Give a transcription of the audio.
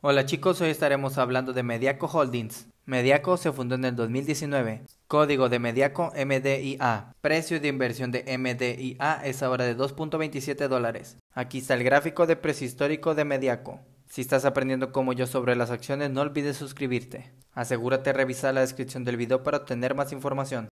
Hola chicos, hoy estaremos hablando de Mediaco Holdings. Mediaco se fundó en el 2019. Código de Mediaco MDIA. Precio de inversión de MDIA es ahora de 2.27 dólares. Aquí está el gráfico de precio histórico de Mediaco. Si estás aprendiendo como yo sobre las acciones, no olvides suscribirte. Asegúrate de revisar la descripción del video para obtener más información.